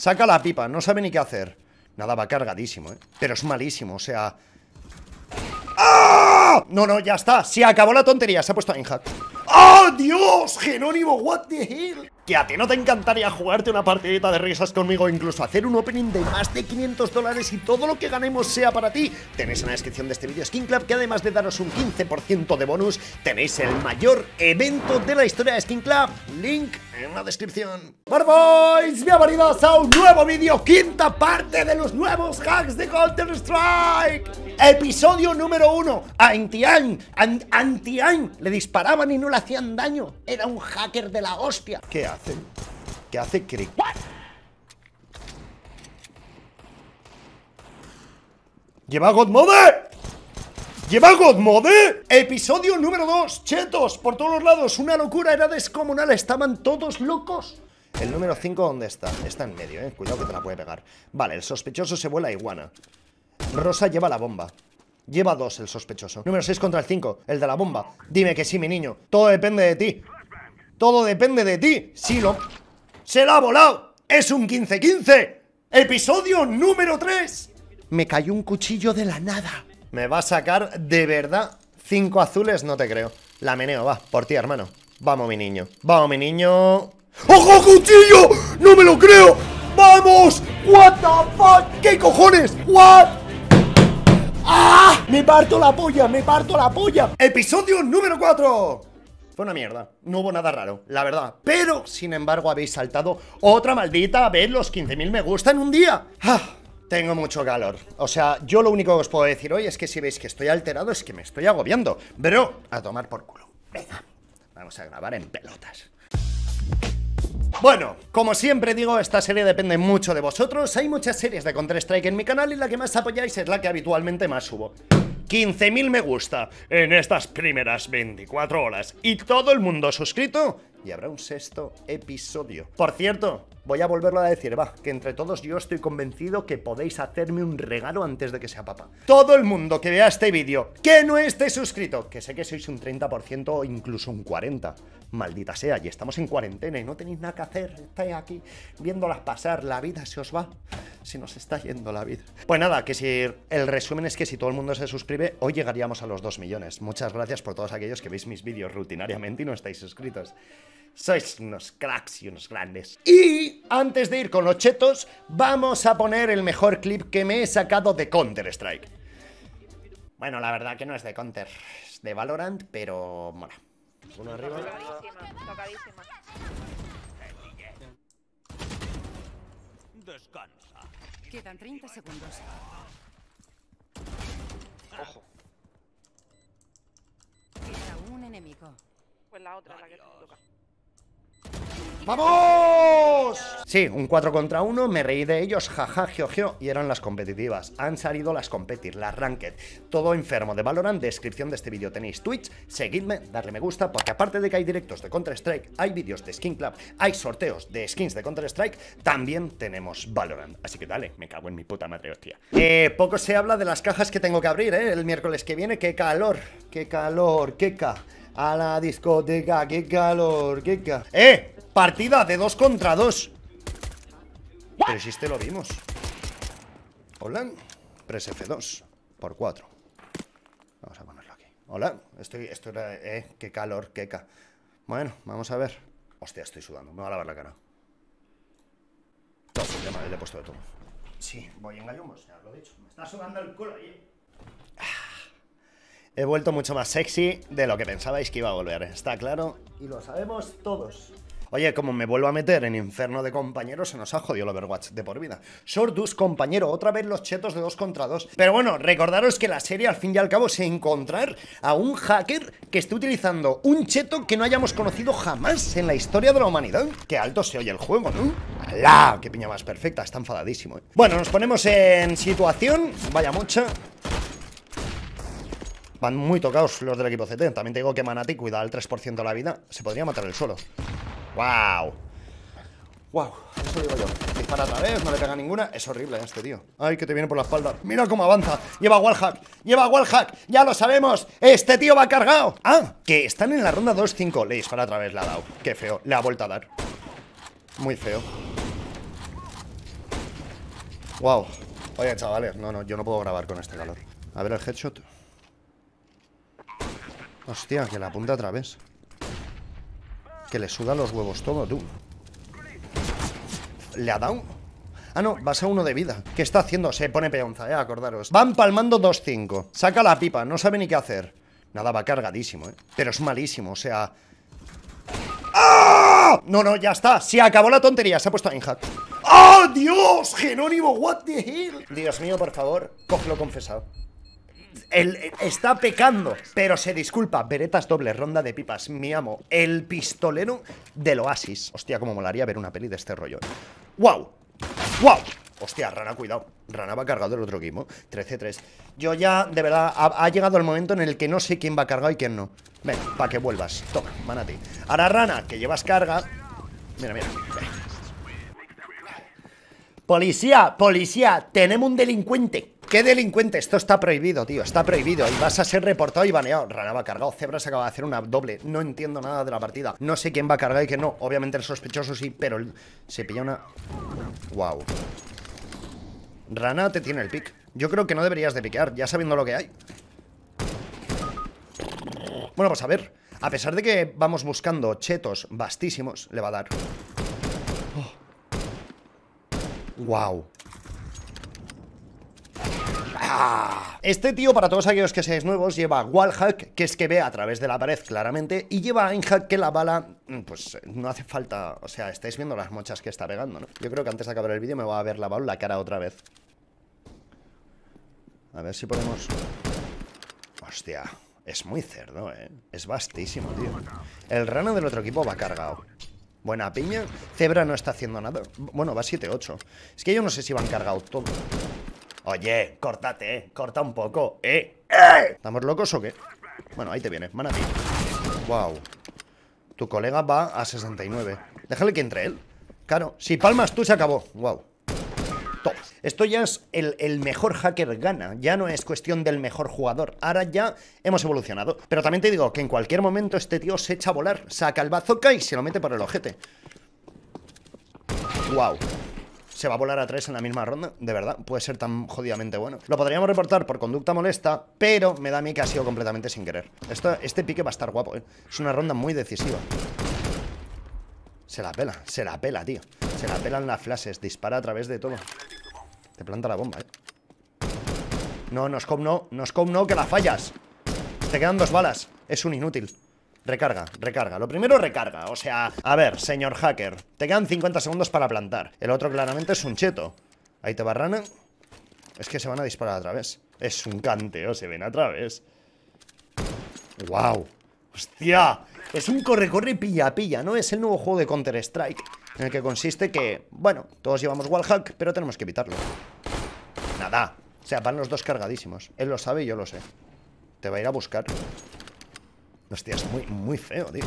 Saca la pipa, no sabe ni qué hacer. Nada, va cargadísimo, ¿eh? Pero es malísimo, o sea... ¡Ah! No, no, ya está. Se acabó la tontería, se ha puesto a hack. ¡Oh, Dios! Genónimo, what the hell? que a ti no te encantaría jugarte una partidita de risas conmigo, incluso hacer un opening de más de 500 dólares y todo lo que ganemos sea para ti. Tenéis en la descripción de este vídeo Skin Club que además de daros un 15% de bonus, tenéis el mayor evento de la historia de Skin Club. Link en la descripción. Bueno, boys, bienvenidos a un nuevo vídeo, quinta parte de los nuevos hacks de Counter Strike. Episodio número uno, Anti-Aim, anti Le disparaban y no le hacían daño. Era un hacker de la hostia. ¿Qué hace? Que ¿Qué hace Crick? ¿Lleva Godmode? ¿Lleva Godmode? Episodio número 2 Chetos, por todos los lados, una locura Era descomunal, estaban todos locos El número 5, ¿dónde está? Está en medio, eh, cuidado que te la puede pegar Vale, el sospechoso se vuela a iguana Rosa lleva la bomba Lleva dos el sospechoso Número 6 contra el 5, el de la bomba Dime que sí, mi niño, todo depende de ti todo depende de ti. Silo. lo... ¡Se la ha volado! ¡Es un 15-15! ¡Episodio número 3! Me cayó un cuchillo de la nada. Me va a sacar de verdad cinco azules, no te creo. La meneo, va, por ti, hermano. Vamos, mi niño. Vamos, mi niño. ¡Ojo, cuchillo! ¡No me lo creo! ¡Vamos! ¡What the fuck! ¿Qué cojones? ¡What! ¡Ah! ¡Me parto la polla! ¡Me parto la polla! ¡Episodio número 4! una mierda, no hubo nada raro, la verdad Pero, sin embargo, habéis saltado otra maldita ver, los 15.000 me gusta en un día ah, Tengo mucho calor. O sea, yo lo único que os puedo decir hoy es que si veis que estoy alterado es que me estoy agobiando. Pero, a tomar por culo. Venga, vamos a grabar en pelotas. Bueno, como siempre digo, esta serie depende mucho de vosotros. Hay muchas series de Counter-Strike en mi canal y la que más apoyáis es la que habitualmente más subo. 15.000 me gusta en estas primeras 24 horas y todo el mundo suscrito y habrá un sexto episodio. Por cierto, Voy a volverlo a decir, va, que entre todos yo estoy convencido que podéis hacerme un regalo antes de que sea papá. Todo el mundo que vea este vídeo, que no esté suscrito, que sé que sois un 30% o incluso un 40%, maldita sea, y estamos en cuarentena y no tenéis nada que hacer, estáis aquí viéndolas pasar, la vida se os va, se nos está yendo la vida. Pues nada, que si el resumen es que si todo el mundo se suscribe, hoy llegaríamos a los 2 millones. Muchas gracias por todos aquellos que veis mis vídeos rutinariamente y no estáis suscritos. Sois unos cracks y unos grandes. Y antes de ir con los chetos, vamos a poner el mejor clip que me he sacado de Counter-Strike. Bueno, la verdad que no es de Counter, es de Valorant, pero mola. Uno arriba. Descansa. Quedan 30 segundos. Ojo. un enemigo. Pues la otra, la que toca. ¡Vamos! Sí, un 4 contra 1, me reí de ellos, jaja, geogeo, y eran las competitivas. Han salido las competir, las ranked. Todo enfermo de Valorant, descripción de este vídeo tenéis Twitch, seguidme, darle me gusta, porque aparte de que hay directos de Counter-Strike, hay vídeos de Skin Club, hay sorteos de skins de Counter-Strike, también tenemos Valorant. Así que dale, me cago en mi puta madre, hostia. Eh, poco se habla de las cajas que tengo que abrir, ¿eh? El miércoles que viene, qué calor, qué calor, qué ca... A la discoteca, qué calor, qué ca... ¡Eh! Partida de 2 contra 2 Pero si este lo vimos Hola Pres F2 Por 4 Vamos a ponerlo aquí Hola Estoy... Esto era... Eh, qué calor, qué ca... Bueno, vamos a ver Hostia, estoy sudando Me va a lavar la cara No, pues le he puesto de todo Sí, voy en gallumbos, ya lo he dicho Me está sudando el culo, ah, He vuelto mucho más sexy de lo que pensabais que iba a volver, está claro. Y lo sabemos todos. Oye, como me vuelvo a meter en inferno de compañeros, se nos ha jodido el Overwatch de por vida. Sordus, compañero, otra vez los chetos de dos contra 2. Pero bueno, recordaros que la serie al fin y al cabo se encontrar a un hacker que esté utilizando un cheto que no hayamos conocido jamás en la historia de la humanidad. Qué alto se oye el juego, ¿no? ¡Hala! ¡Qué piña más perfecta! Está enfadadísimo, ¿eh? Bueno, nos ponemos en situación. Vaya mucha. Van muy tocados los del equipo CT. También te digo que Manati cuida al 3% de la vida. Se podría matar el suelo. ¡Wow! ¡Wow! Eso digo yo. Dispara otra vez, no le pega ninguna. Es horrible este tío. ¡Ay, que te viene por la espalda! ¡Mira cómo avanza! ¡Lleva wallhack! ¡Lleva wallhack! ¡Ya lo sabemos! ¡Este tío va cargado! ¡Ah! Que están en la ronda 2-5. Le dispara otra vez, la ha dado. ¡Qué feo! Le ha vuelto a dar. Muy feo. ¡Wow! Oye, chavales, no, no, yo no puedo grabar con este calor. A ver el headshot. Hostia, que la apunta otra vez. Que le suda los huevos todo, tú. Le ha dado Ah, no, vas a uno de vida. ¿Qué está haciendo? Se pone peonza, eh, acordaros. Van palmando 2-5. Saca la pipa, no sabe ni qué hacer. Nada, va cargadísimo, eh. Pero es malísimo, o sea... ¡Ah! No, no, ya está. Se acabó la tontería, se ha puesto a Inhat. ¡Oh, ¡Ah, Dios! Genónimo. what the hell. Dios mío, por favor, cógelo confesado está pecando, pero se disculpa. Beretas doble, ronda de pipas, mi amo. El pistolero del oasis. Hostia, como molaría ver una peli de este rollo. ¡Wow! Eh. ¡Wow! Hostia, Rana, cuidado. Rana va cargado el otro equipo. 13-3. Yo ya, de verdad, ha, llegado el momento en el que no sé quién va cargado y quién no. Ven, para que vuelvas. Toma, ti. Ahora, Rana, que llevas carga. Mira, mira. Policía, policía, tenemos un delincuente. ¿Qué delincuente? Esto está prohibido, tío. Está prohibido. Y vas a ser reportado y baneado. va cargado. Zebra se acaba de hacer una doble. No entiendo nada de la partida. No sé quién va a cargar y quién no. Obviamente el sospechoso sí, pero se pilla una... Wow. Rana te tiene el pick. Yo creo que no deberías de piquear, ya sabiendo lo que hay. Bueno, pues a ver. A pesar de que vamos buscando chetos vastísimos, le va a dar. Wow. Oh. Este tío, para todos aquellos que seáis nuevos, lleva wallhack, que es que ve a través de la pared claramente, y lleva aimhack, que la bala, mm, pues no hace falta... O sea, estáis viendo las mochas que está pegando, ¿no? Yo creo que antes de acabar el vídeo me va a ver la en la cara otra vez. A ver si podemos... Hostia, es muy cerdo, ¿eh? Es vastísimo, tío. El rano del otro equipo va cargado. Buena piña. Zebra no está haciendo nada. Bueno, va 7-8. Es que yo no sé si van cargado todos Oye, córtate, eh, Corta un poco, eh. ¿Estamos locos o qué? Bueno, ahí te viene, man a Wow. Tu colega va a 69. Déjale que entre él. Claro, si palmas tú se acabó. Wow. Top. Esto ya es el, el, mejor hacker gana, ya no es cuestión del mejor jugador, ahora ya hemos evolucionado. Pero también te digo que en cualquier momento este tío se echa a volar, saca el bazooka y se lo mete por el ojete. Wow se va a volar a tres en la misma ronda. De verdad, puede ser tan jodidamente bueno. Lo podríamos reportar por conducta molesta, pero me da a mí que ha sido completamente sin querer. Esto, este pique va a estar guapo, ¿eh? Es una ronda muy decisiva. Se la pela, se la pela, tío. Se la pelan las flashes, dispara a través de todo. Te planta la bomba, ¿eh? No, no scope no, no scope no, que la fallas. Te quedan dos balas. Es un inútil. Recarga, recarga. Lo primero, recarga. O sea, a ver, señor hacker. Te quedan 50 segundos para plantar. El otro claramente es un cheto. Ahí te rana Es que se van a disparar a través. Es un canteo, se ven a través. ¡Wow! ¡Hostia! Es un corre-corre pilla-pilla, ¿no? Es el nuevo juego de Counter-Strike. En el que consiste que, bueno, todos llevamos wallhack, pero tenemos que evitarlo. Nada. O sea, van los dos cargadísimos. Él lo sabe y yo lo sé. Te va a ir a buscar. Hostia, es muy, muy feo, tío.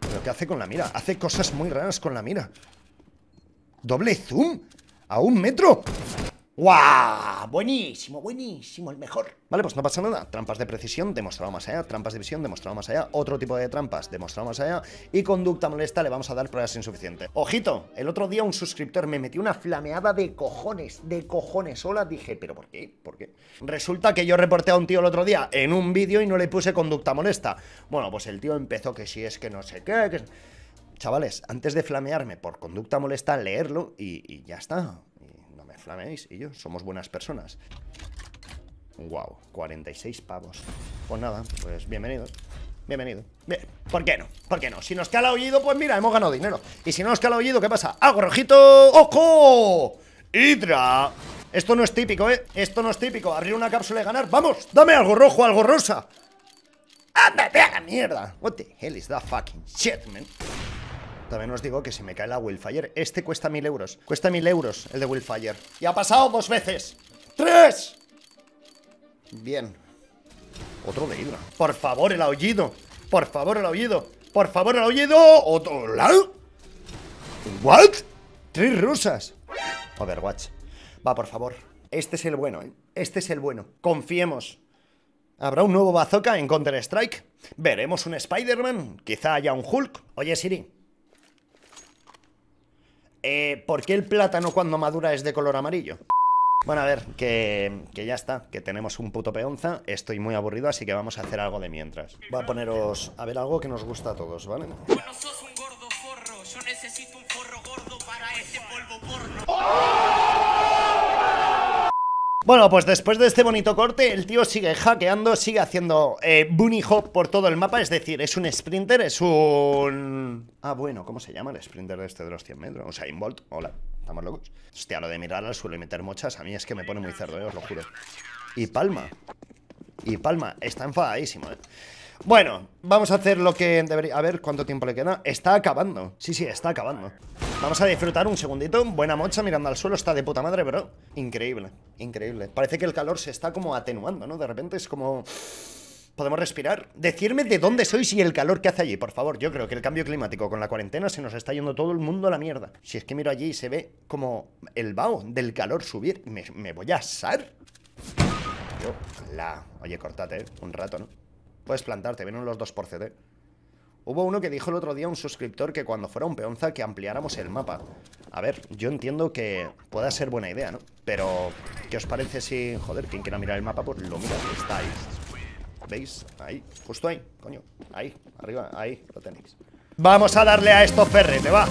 ¿Pero qué hace con la mira? Hace cosas muy raras con la mira. ¿Doble zoom? ¿A un metro? ¡Wow! Buenísimo, buenísimo, el mejor. Vale, pues no pasa nada. Trampas de precisión demostrado más allá, trampas de visión demostrado más allá, otro tipo de trampas demostrado más allá y conducta molesta le vamos a dar pruebas insuficientes. Ojito, el otro día un suscriptor me metió una flameada de cojones, de cojones Hola, Dije, ¿pero por qué? ¿Por qué? Resulta que yo reporté a un tío el otro día en un vídeo y no le puse conducta molesta. Bueno, pues el tío empezó que si es que no sé qué, Chavales, antes de flamearme por conducta molesta, leerlo y ya está. Flaméis y yo somos buenas personas. Wow, 46 pavos. Pues nada, pues bienvenido Bienvenido. ¿Por qué no? ¿Por qué no? Si nos el oído, pues mira, hemos ganado dinero. Y si no nos el oído, ¿qué pasa? ¡Algo rojito! ¡Ojo! ¡Hidra! Esto no es típico, ¿eh? Esto no es típico. Abrir una cápsula y ganar. ¡Vamos! ¡Dame algo rojo, algo rosa! ¡Anda, a la mierda! What the hell is that fucking shit, man? También os digo que se me cae la Willfire, este cuesta mil euros. Cuesta mil euros el de Willfire. Y ha pasado dos veces. ¡Tres! Bien. Otro de Hydra. Por favor, el aullido. Por favor, el aullido. Por favor, el aullido. Otro ¿What? Tres rusas. Overwatch. Va, por favor. Este es el bueno, ¿eh? Este es el bueno. Confiemos. ¿Habrá un nuevo bazooka en Counter-Strike? ¿Veremos un Spider-Man? ¿Quizá haya un Hulk? Oye, Siri, eh, ¿por qué el plátano cuando madura es de color amarillo? Bueno, a ver, que, que, ya está, que tenemos un puto peonza, estoy muy aburrido, así que vamos a hacer algo de mientras. Voy a poneros a ver algo que nos gusta a todos, ¿vale? Bueno, sos un gordo forro, yo necesito un forro gordo para este polvo porno. Bueno, pues después de este bonito corte, el tío sigue hackeando, sigue haciendo eh, bunny hop por todo el mapa, es decir, es un sprinter, es un... Ah, bueno, ¿cómo se llama el sprinter de este de los 100 metros? O sea, Involt, hola, ¿estamos locos? Hostia, lo de mirar al suelo y meter mochas, a mí es que me pone muy cerdo, eh, os lo juro. Y Palma, y Palma, está enfadadísimo, eh. Bueno, vamos a hacer lo que debería... A ver cuánto tiempo le queda. Está acabando. Sí, sí, está acabando. Vamos a disfrutar un segundito. Buena mocha mirando al suelo. Está de puta madre, bro. Increíble, increíble. Parece que el calor se está como atenuando, ¿no? De repente es como... ¿Podemos respirar? Decirme de dónde sois y el calor que hace allí, por favor. Yo creo que el cambio climático con la cuarentena se nos está yendo todo el mundo a la mierda. Si es que miro allí y se ve como el vaho del calor subir, me, voy a asar. la... Oye, cortate, ¿eh? un rato, ¿no? Puedes plantarte, vienen los dos por CD. Hubo uno que dijo el otro día, un suscriptor, que cuando fuera un peonza que ampliáramos el mapa. A ver, yo entiendo que pueda ser buena idea, ¿no? Pero, ¿qué os parece si... Joder, quien quiera mirar el mapa, pues lo mira, está ahí. ¿Veis? Ahí, justo ahí, coño. Ahí, arriba, ahí, lo tenéis. Vamos a darle a esto, Ferrete, va.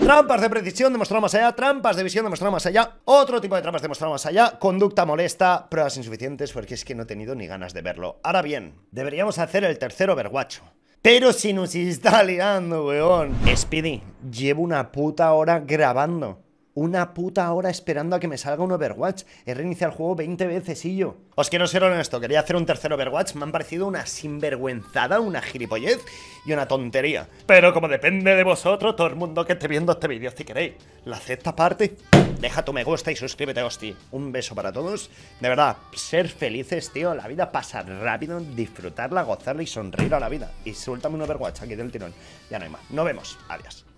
Trampas de precisión, demostrado más allá, trampas de visión demostrado más allá, otro tipo de trampas demostrado más allá, conducta molesta, pruebas insuficientes porque es que no he tenido ni ganas de verlo. Ahora bien, deberíamos hacer el tercero verguacho. Pero si nos está liando, weón. Speedy, llevo una puta hora grabando una puta hora esperando a que me salga un Overwatch. He reiniciado el juego 20 veces y yo. Os quiero ser honesto, quería hacer un tercer Overwatch, me han parecido una sinvergüenzada, una gilipollez y una tontería. Pero como depende de vosotros, todo el mundo que esté viendo este vídeo, si queréis, la sexta parte, deja tu me gusta y suscríbete, hosti. Un beso para todos. De verdad, ser felices, tío, la vida pasa rápido, disfrutarla, gozarla y sonreír a la vida. Y suéltame un Overwatch aquí del tirón. Ya no hay más. Nos vemos. Adiós.